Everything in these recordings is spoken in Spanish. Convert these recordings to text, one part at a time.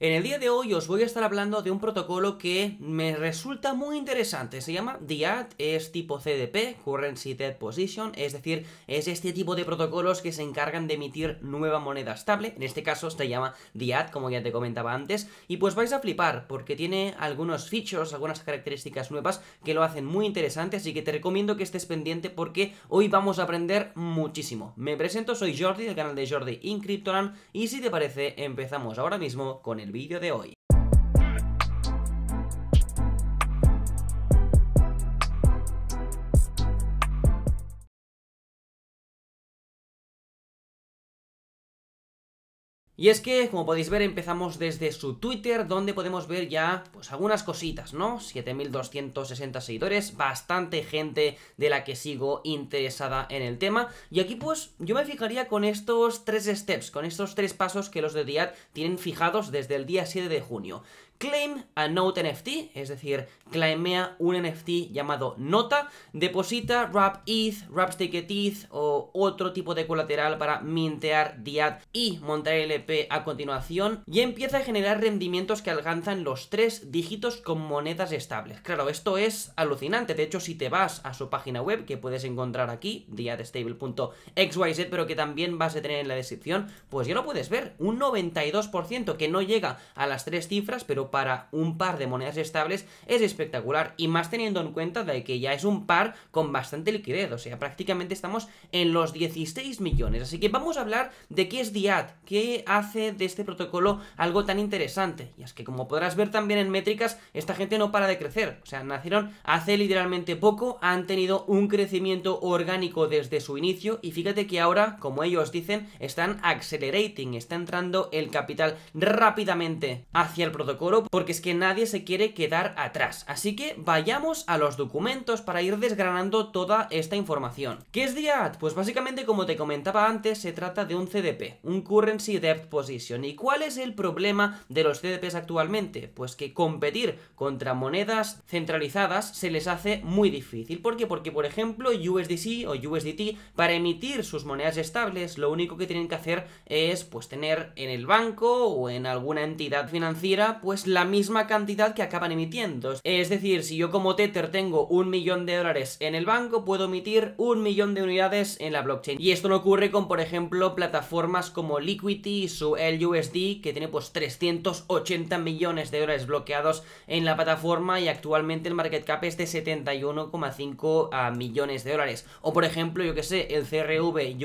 En el día de hoy os voy a estar hablando de un protocolo que me resulta muy interesante. Se llama DIAT, es tipo CDP, Currency Dead Position, es decir, es este tipo de protocolos que se encargan de emitir nueva moneda estable. En este caso se llama DIAT, como ya te comentaba antes. Y pues vais a flipar, porque tiene algunos features, algunas características nuevas que lo hacen muy interesante. Así que te recomiendo que estés pendiente porque hoy vamos a aprender muchísimo. Me presento, soy Jordi del canal de Jordi Incryptoran. Y si te parece, empezamos ahora mismo con el el vídeo de hoy. Y es que, como podéis ver, empezamos desde su Twitter, donde podemos ver ya, pues, algunas cositas, ¿no? 7.260 seguidores, bastante gente de la que sigo interesada en el tema. Y aquí, pues, yo me fijaría con estos tres steps, con estos tres pasos que los de Diad tienen fijados desde el día 7 de junio claim a note NFT, es decir, claimea un NFT llamado nota, deposita wrap ETH, wrap Staked ETH o otro tipo de colateral para mintear DIAT y montar LP a continuación y empieza a generar rendimientos que alcanzan los tres dígitos con monedas estables. Claro, esto es alucinante, de hecho si te vas a su página web que puedes encontrar aquí, diatstable.xyz, pero que también vas a tener en la descripción, pues ya lo puedes ver, un 92% que no llega a las tres cifras, pero para un par de monedas estables es espectacular y más teniendo en cuenta de que ya es un par con bastante liquidez, o sea, prácticamente estamos en los 16 millones, así que vamos a hablar de qué es DIAT, qué hace de este protocolo algo tan interesante, y es que como podrás ver también en métricas, esta gente no para de crecer, o sea, nacieron hace literalmente poco, han tenido un crecimiento orgánico desde su inicio y fíjate que ahora, como ellos dicen, están accelerating, está entrando el capital rápidamente hacia el protocolo porque es que nadie se quiere quedar atrás. Así que vayamos a los documentos para ir desgranando toda esta información. ¿Qué es DIAD? Pues básicamente como te comentaba antes se trata de un CDP, un Currency Debt Position. ¿Y cuál es el problema de los CDPs actualmente? Pues que competir contra monedas centralizadas se les hace muy difícil. ¿Por qué? Porque por ejemplo USDC o USDT para emitir sus monedas estables lo único que tienen que hacer es pues tener en el banco o en alguna entidad financiera pues la misma cantidad que acaban emitiendo. Es decir, si yo como Tether tengo un millón de dólares en el banco, puedo emitir un millón de unidades en la blockchain. Y esto no ocurre con, por ejemplo, plataformas como Liquidity y su LUSD, que tiene pues 380 millones de dólares bloqueados en la plataforma y actualmente el market cap es de 71,5 ah, millones de dólares. O por ejemplo, yo que sé, el CRV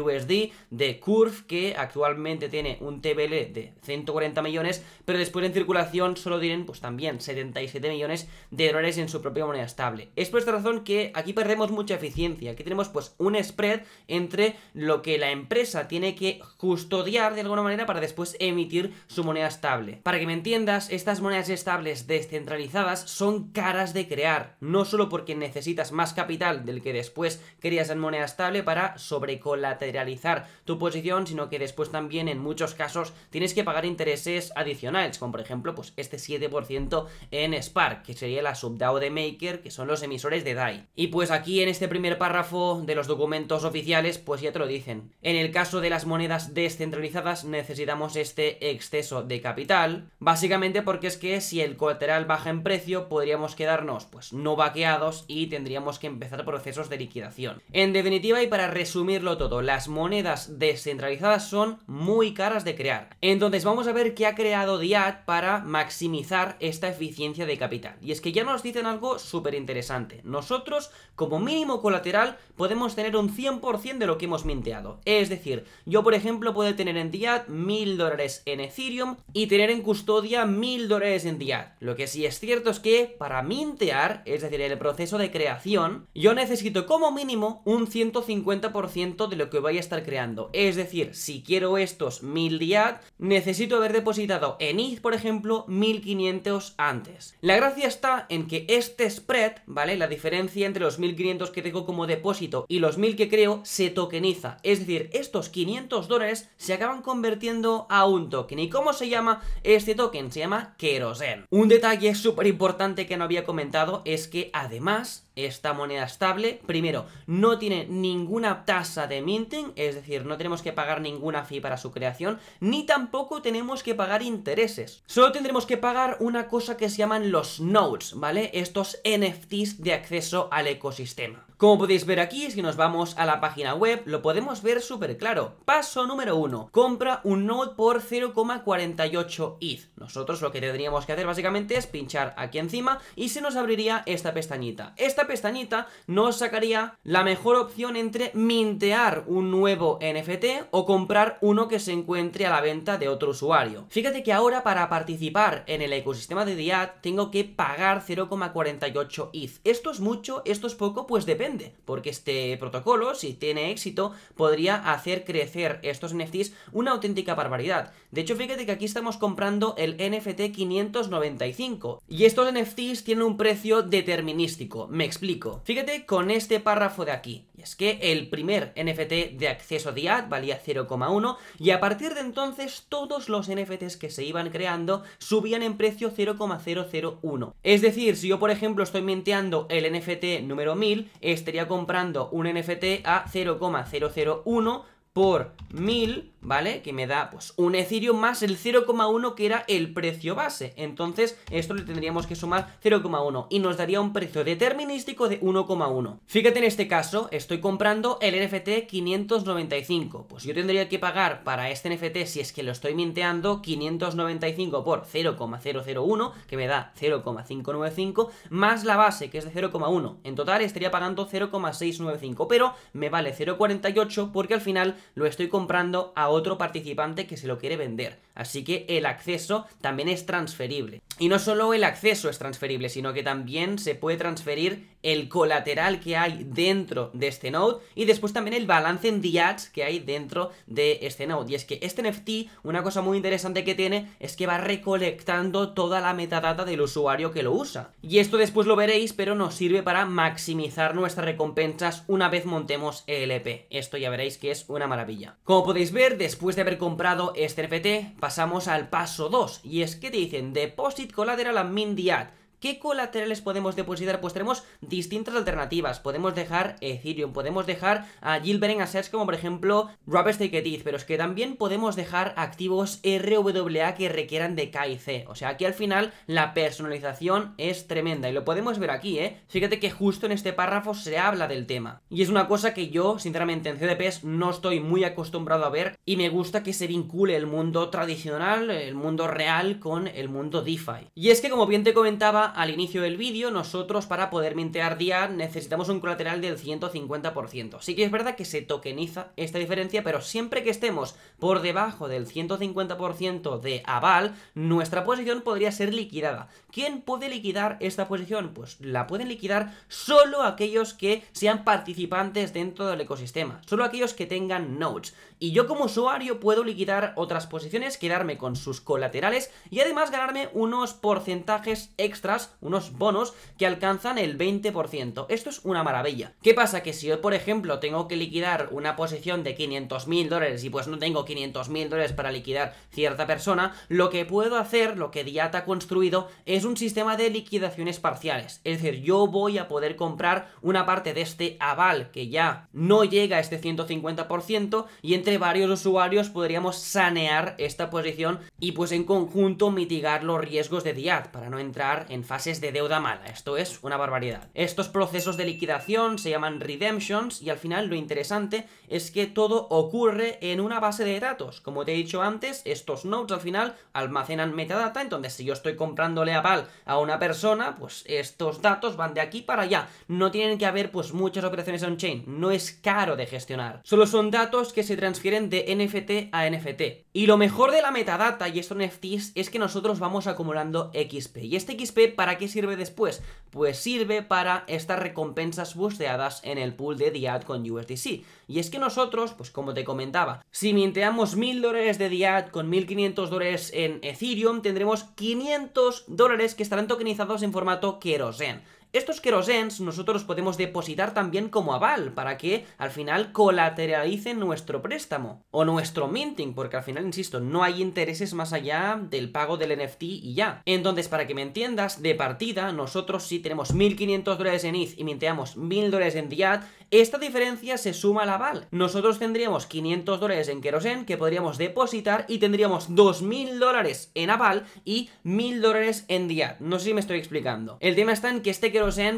USD de Curve, que actualmente tiene un TBL de 140 millones, pero después en circulación solo Diren, tienen pues también 77 millones de dólares en su propia moneda estable. Es por esta razón que aquí perdemos mucha eficiencia, aquí tenemos pues un spread entre lo que la empresa tiene que custodiar de alguna manera para después emitir su moneda estable. Para que me entiendas, estas monedas estables descentralizadas son caras de crear, no solo porque necesitas más capital del que después querías en moneda estable para sobrecolateralizar tu posición, sino que después también en muchos casos tienes que pagar intereses adicionales, como por ejemplo pues este 7% en Spark, que sería la subDAO de Maker, que son los emisores de DAI. Y pues aquí en este primer párrafo de los documentos oficiales, pues ya te lo dicen. En el caso de las monedas descentralizadas necesitamos este exceso de capital, básicamente porque es que si el colateral baja en precio, podríamos quedarnos pues no vaqueados y tendríamos que empezar procesos de liquidación. En definitiva y para resumirlo todo, las monedas descentralizadas son muy caras de crear. Entonces vamos a ver qué ha creado Diat para maximizar esta eficiencia de capital. Y es que ya nos dicen algo súper interesante. Nosotros, como mínimo colateral, podemos tener un 100% de lo que hemos minteado. Es decir, yo por ejemplo puedo tener en DIAD 1000 dólares en Ethereum y tener en custodia mil dólares en DIAD. Lo que sí es cierto es que para mintear, es decir, el proceso de creación, yo necesito como mínimo un 150% de lo que voy a estar creando. Es decir, si quiero estos mil DIAD, necesito haber depositado en ETH, por ejemplo, mil 1500 antes. La gracia está en que este spread, ¿vale? La diferencia entre los 1500 que tengo como depósito y los 1000 que creo se tokeniza. Es decir, estos 500 dólares se acaban convirtiendo a un token. ¿Y cómo se llama este token? Se llama Kerosene. Un detalle súper importante que no había comentado es que además esta moneda estable, primero, no tiene ninguna tasa de minting, es decir, no tenemos que pagar ninguna fee para su creación, ni tampoco tenemos que pagar intereses. Solo tendremos que pagar una cosa que se llaman los nodes, ¿vale? Estos NFTs de acceso al ecosistema. Como podéis ver aquí, si nos vamos a la página web, lo podemos ver súper claro. Paso número 1. Compra un node por 0,48 ETH. Nosotros lo que tendríamos que hacer básicamente es pinchar aquí encima y se nos abriría esta pestañita. Esta pestañita nos sacaría la mejor opción entre mintear un nuevo NFT o comprar uno que se encuentre a la venta de otro usuario. Fíjate que ahora para participar en el ecosistema de DIAT tengo que pagar 0,48 ETH. ¿Esto es mucho? ¿Esto es poco? Pues depende porque este protocolo, si tiene éxito, podría hacer crecer estos NFTs una auténtica barbaridad. De hecho, fíjate que aquí estamos comprando el NFT 595 y estos NFTs tienen un precio determinístico. Me explico. Fíjate con este párrafo de aquí es que el primer NFT de acceso DIAD valía 0,1 y a partir de entonces todos los NFTs que se iban creando subían en precio 0,001. Es decir, si yo por ejemplo estoy minteando el NFT número 1000, estaría comprando un NFT a 0,001 por 1000 ¿vale? Que me da, pues, un Ethereum más el 0,1 que era el precio base. Entonces, esto le tendríamos que sumar 0,1 y nos daría un precio determinístico de 1,1. Fíjate en este caso, estoy comprando el NFT 595. Pues yo tendría que pagar para este NFT, si es que lo estoy minteando, 595 por 0,001, que me da 0,595, más la base, que es de 0,1. En total estaría pagando 0,695, pero me vale 0,48 porque al final lo estoy comprando a otro participante que se lo quiere vender. Así que el acceso también es transferible. Y no solo el acceso es transferible, sino que también se puede transferir el colateral que hay dentro de este node y después también el balance en DIADS que hay dentro de este node. Y es que este NFT, una cosa muy interesante que tiene es que va recolectando toda la metadata del usuario que lo usa. Y esto después lo veréis, pero nos sirve para maximizar nuestras recompensas una vez montemos el LP. E esto ya veréis que es una maravilla. Como podéis ver, después de haber comprado este NFT, pasamos al paso 2, y es que te dicen Deposit Collateral and Min the ¿Qué colaterales podemos depositar? Pues tenemos distintas alternativas. Podemos dejar Ethereum, podemos dejar a Gilbert Assets como por ejemplo Rubberstake It, pero es que también podemos dejar activos RWA que requieran de C. O sea, que al final la personalización es tremenda y lo podemos ver aquí, ¿eh? Fíjate que justo en este párrafo se habla del tema. Y es una cosa que yo, sinceramente, en CDPs no estoy muy acostumbrado a ver y me gusta que se vincule el mundo tradicional, el mundo real con el mundo DeFi. Y es que, como bien te comentaba, al inicio del vídeo, nosotros para poder mintear DIA necesitamos un colateral del 150%. Sí que es verdad que se tokeniza esta diferencia, pero siempre que estemos por debajo del 150% de aval, nuestra posición podría ser liquidada. ¿Quién puede liquidar esta posición? Pues la pueden liquidar solo aquellos que sean participantes dentro del ecosistema, solo aquellos que tengan nodes. Y yo como usuario puedo liquidar otras posiciones, quedarme con sus colaterales y además ganarme unos porcentajes extras, unos bonos que alcanzan el 20%. Esto es una maravilla. ¿Qué pasa? Que si yo, por ejemplo, tengo que liquidar una posición de 500 mil dólares y pues no tengo 500 mil dólares para liquidar cierta persona, lo que puedo hacer, lo que Diata ha construido, es un sistema de liquidaciones parciales. Es decir, yo voy a poder comprar una parte de este aval que ya no llega a este 150% y entre varios usuarios podríamos sanear esta posición y pues en conjunto mitigar los riesgos de DIAD para no entrar en fases de deuda mala. Esto es una barbaridad. Estos procesos de liquidación se llaman redemptions y al final lo interesante es que todo ocurre en una base de datos. Como te he dicho antes, estos nodes al final almacenan metadata, entonces si yo estoy comprándole a pal a una persona, pues estos datos van de aquí para allá. No tienen que haber pues muchas operaciones on-chain, no es caro de gestionar. Solo son datos que se transfieren de NFT a NFT. Y lo mejor de la metadata y estos NFTs es que nosotros vamos acumulando XP. ¿Y este XP para qué sirve después? Pues sirve para estas recompensas busteadas en el pool de DIAD con USDC. Y es que nosotros, pues como te comentaba, si minteamos 1000 dólares de DIAD con 1500 dólares en Ethereum, tendremos 500 dólares que estarán tokenizados en formato Kerosene. Estos querosens nosotros los podemos depositar también como aval, para que al final colateralicen nuestro préstamo o nuestro minting, porque al final, insisto, no hay intereses más allá del pago del NFT y ya. Entonces, para que me entiendas, de partida, nosotros si tenemos 1500 dólares en ETH y minteamos 1000 dólares en DIAT, esta diferencia se suma al aval. Nosotros tendríamos 500 dólares en querosen que podríamos depositar y tendríamos 2000 dólares en aval y 1000 dólares en DIAT. No sé si me estoy explicando. El tema está en que este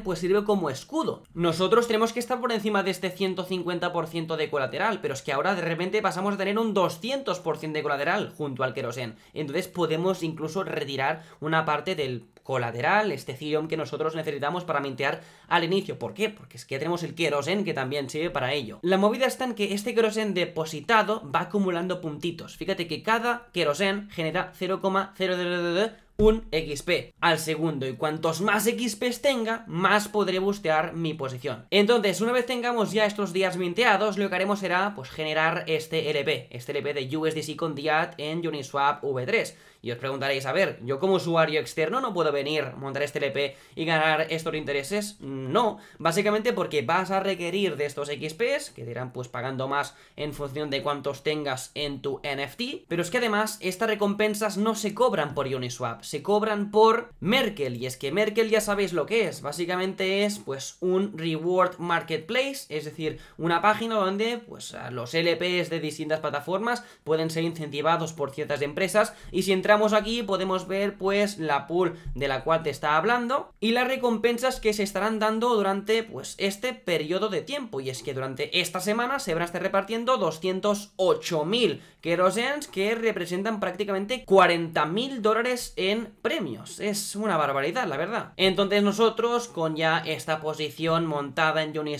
pues sirve como escudo. Nosotros tenemos que estar por encima de este 150% de colateral, pero es que ahora de repente pasamos a tener un 200% de colateral junto al Kerosene. Entonces podemos incluso retirar una parte del colateral, este cirium que nosotros necesitamos para mintear al inicio. ¿Por qué? Porque es que tenemos el Kerosene que también sirve para ello. La movida está en que este Kerosene depositado va acumulando puntitos. Fíjate que cada Kerosene genera 0,000 un XP al segundo y cuantos más XPs tenga, más podré bustear mi posición. Entonces, una vez tengamos ya estos días minteados, lo que haremos será pues generar este LP, este LP de USDC con DIAT en Uniswap V3. Y os preguntaréis, a ver, yo como usuario externo no puedo venir, montar este LP y ganar estos intereses. No, básicamente porque vas a requerir de estos XPs, que te irán pues pagando más en función de cuántos tengas en tu NFT, pero es que además estas recompensas no se cobran por Uniswap, se cobran por Merkel. Y es que Merkel ya sabéis lo que es. Básicamente es pues un reward marketplace, es decir, una página donde pues los LPs de distintas plataformas pueden ser incentivados por ciertas empresas. Y si entramos aquí podemos ver pues la pool de la cual te está hablando y las recompensas que se estarán dando durante pues este periodo de tiempo. Y es que durante esta semana se van a estar repartiendo 208.000 kerosens que representan prácticamente 40.000 dólares en premios. Es una barbaridad, la verdad. Entonces nosotros, con ya esta posición montada en Johnny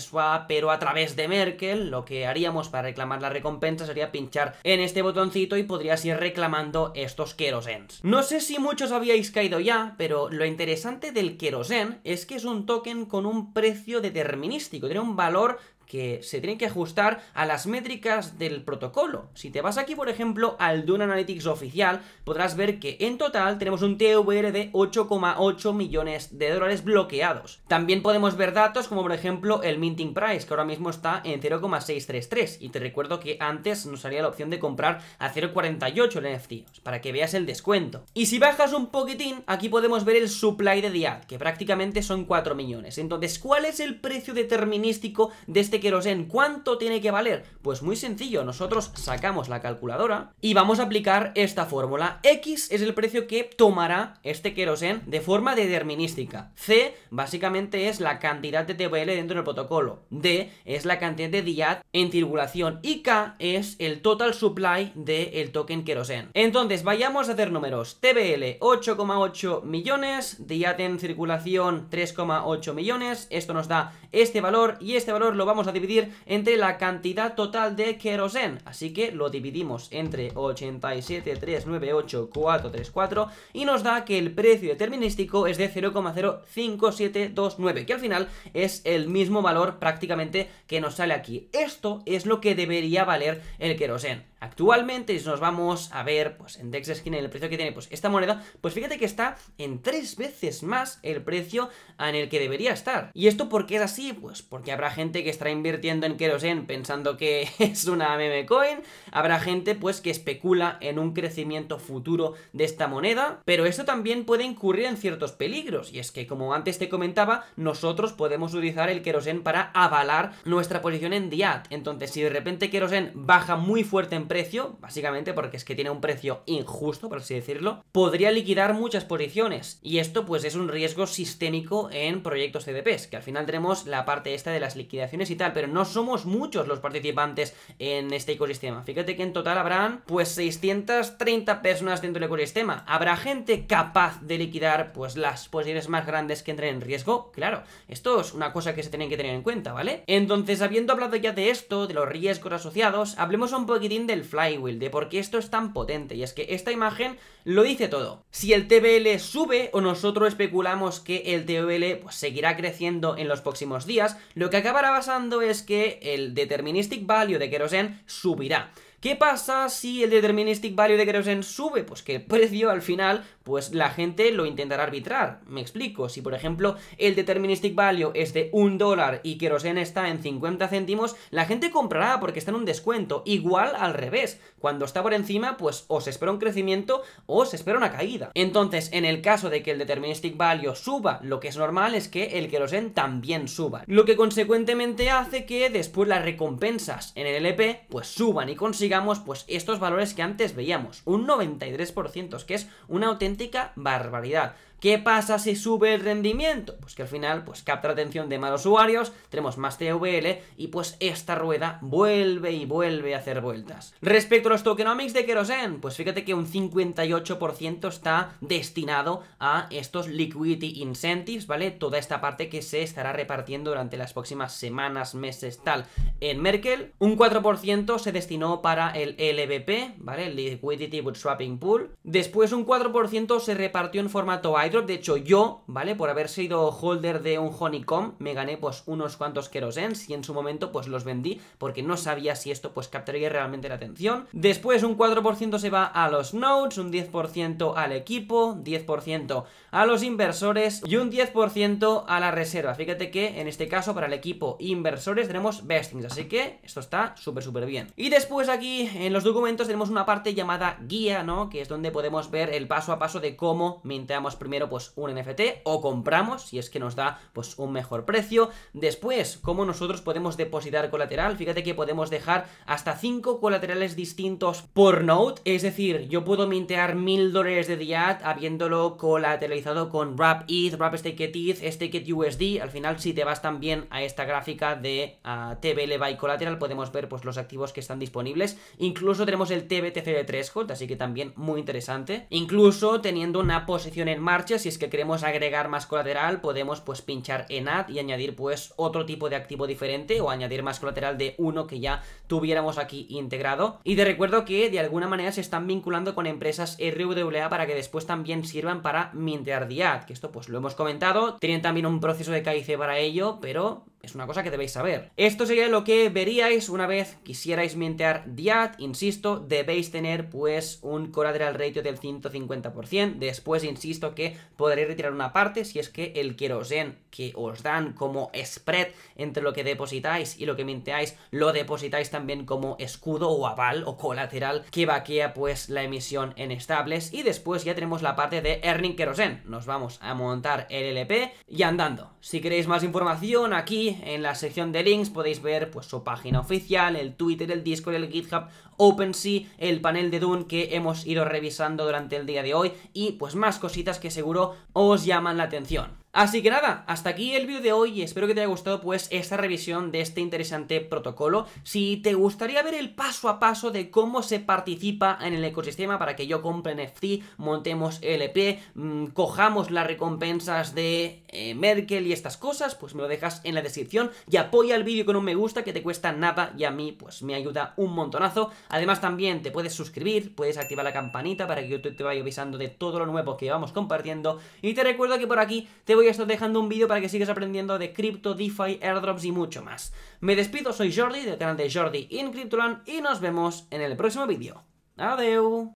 pero a través de Merkel, lo que haríamos para reclamar la recompensa sería pinchar en este botoncito y podrías ir reclamando estos kerosens No sé si muchos habíais caído ya, pero lo interesante del kerosen es que es un token con un precio determinístico, tiene un valor que se tienen que ajustar a las métricas del protocolo. Si te vas aquí, por ejemplo, al Dune Analytics oficial, podrás ver que en total tenemos un TVR de 8,8 millones de dólares bloqueados. También podemos ver datos como, por ejemplo, el minting price, que ahora mismo está en 0,633. Y te recuerdo que antes nos salía la opción de comprar a 0,48 el NFT, para que veas el descuento. Y si bajas un poquitín, aquí podemos ver el supply de DIAD, que prácticamente son 4 millones. Entonces, ¿cuál es el precio determinístico de este este cuánto tiene que valer? Pues muy sencillo, nosotros sacamos la calculadora y vamos a aplicar esta fórmula. X es el precio que tomará este kerosen de forma determinística. C básicamente es la cantidad de TBL dentro del protocolo. D es la cantidad de DIAT en circulación. Y K es el total supply del token kerosen Entonces, vayamos a hacer números. TBL 8,8 millones, DIAT en circulación 3,8 millones. Esto nos da este valor y este valor lo vamos a dividir entre la cantidad total de kerosene, Así que lo dividimos entre 87398434 y nos da que el precio determinístico es de 0,05729, que al final es el mismo valor prácticamente que nos sale aquí. Esto es lo que debería valer el kerosene. Actualmente, si nos vamos a ver, pues en Dex Skin, el precio que tiene pues esta moneda, pues fíjate que está en tres veces más el precio en el que debería estar. ¿Y esto por qué es así? Pues porque habrá gente que estará invirtiendo en Kerosene pensando que es una meme coin, habrá gente pues que especula en un crecimiento futuro de esta moneda, pero esto también puede incurrir en ciertos peligros, y es que como antes te comentaba, nosotros podemos utilizar el Kerosene para avalar nuestra posición en DIAT. Entonces, si de repente Kerosene baja muy fuerte en precio, básicamente porque es que tiene un precio injusto, por así decirlo, podría liquidar muchas posiciones. Y esto pues es un riesgo sistémico en proyectos CDPs, que al final tenemos la parte esta de las liquidaciones y tal, pero no somos muchos los participantes en este ecosistema. Fíjate que en total habrán pues 630 personas dentro del ecosistema. ¿Habrá gente capaz de liquidar pues las posiciones más grandes que entren en riesgo? Claro, esto es una cosa que se tienen que tener en cuenta, ¿vale? Entonces, habiendo hablado ya de esto, de los riesgos asociados, hablemos un poquitín de flywheel, de por qué esto es tan potente, y es que esta imagen lo dice todo. Si el TBL sube o nosotros especulamos que el TBL pues, seguirá creciendo en los próximos días, lo que acabará pasando es que el deterministic value de Kerosene subirá. ¿Qué pasa si el deterministic value de Kerosene sube? Pues que el precio al final pues la gente lo intentará arbitrar. Me explico, si por ejemplo el deterministic value es de un dólar y Kerosene está en 50 céntimos, la gente comprará porque está en un descuento. Igual al revés, cuando está por encima, pues o se espera un crecimiento o se espera una caída. Entonces, en el caso de que el deterministic value suba, lo que es normal es que el Kerosene también suba. Lo que consecuentemente hace que después las recompensas en el LP pues suban y consigamos pues estos valores que antes veíamos, un 93%, que es una auténtica barbaridad. ¿Qué pasa si sube el rendimiento? Pues que al final pues capta la atención de más usuarios, tenemos más TVL y pues esta rueda vuelve y vuelve a hacer vueltas. Respecto a los tokenomics de Kerosene, pues fíjate que un 58% está destinado a estos liquidity incentives, ¿vale? Toda esta parte que se estará repartiendo durante las próximas semanas, meses, tal, en Merkel. Un 4% se destinó para el LBP, ¿vale? El Liquidity swapping Pool. Después un 4% se repartió en formato de hecho, yo, ¿vale? Por haber sido holder de un Honeycomb, me gané pues unos cuantos Kerosens y en su momento pues los vendí porque no sabía si esto pues captaría realmente la atención. Después un 4% se va a los nodes, un 10% al equipo, 10% a los inversores y un 10% a la reserva. Fíjate que en este caso para el equipo inversores tenemos bestings, así que esto está súper súper bien. Y después aquí en los documentos tenemos una parte llamada guía, ¿no? Que es donde podemos ver el paso a paso de cómo minteamos primero pues un NFT o compramos si es que nos da pues un mejor precio. Después, como nosotros podemos depositar colateral. Fíjate que podemos dejar hasta 5 colaterales distintos por note, Es decir, yo puedo mintear 1000 dólares de DIAT habiéndolo colateralizado con Wrap ETH, Wrap Stake ETH, Staked USD. Al final, si te vas también a esta gráfica de uh, ah, TBL by COLATERAL podemos ver pues los activos que están disponibles. Incluso tenemos el TBTC de 3 así que también muy interesante. Incluso teniendo una posición en marcha si es que queremos agregar más colateral, podemos pues pinchar en Add y añadir pues otro tipo de activo diferente o añadir más colateral de uno que ya tuviéramos aquí integrado. Y de recuerdo que de alguna manera se están vinculando con empresas RWA para que después también sirvan para mintear DIAD, que esto pues lo hemos comentado. Tienen también un proceso de KIC para ello, pero es una cosa que debéis saber. Esto sería lo que veríais una vez quisierais mintear DIAT. Insisto, debéis tener pues un collateral ratio del 150%. Después, insisto, que podréis retirar una parte si es que el kerosene que os dan como spread entre lo que depositáis y lo que minteáis, lo depositáis también como escudo o aval o colateral que vaquea pues la emisión en estables. Y después ya tenemos la parte de earning kerosene. Nos vamos a montar el LP y andando. Si queréis más información aquí en la sección de links podéis ver pues su página oficial, el Twitter, el Discord, el GitHub, OpenSea, el panel de Dune que hemos ido revisando durante el día de hoy y pues más cositas que seguro os llaman la atención. Así que nada, hasta aquí el vídeo de hoy, y espero que te haya gustado pues esta revisión de este interesante protocolo. Si te gustaría ver el paso a paso de cómo se participa en el ecosistema para que yo compre NFT, montemos LP, mm, cojamos las recompensas de eh, Merkel y estas cosas, pues me lo dejas en la descripción y apoya el vídeo con un me gusta que te cuesta nada y a mí pues me ayuda un montonazo. Además también te puedes suscribir, puedes activar la campanita para que YouTube te vaya avisando de todo lo nuevo que vamos compartiendo y te recuerdo que por aquí te voy estoy dejando un vídeo para que sigas aprendiendo de cripto, DeFi, airdrops y mucho más. Me despido, soy Jordi del canal de Jordi in Cryptoland y nos vemos en el próximo vídeo. Adeu.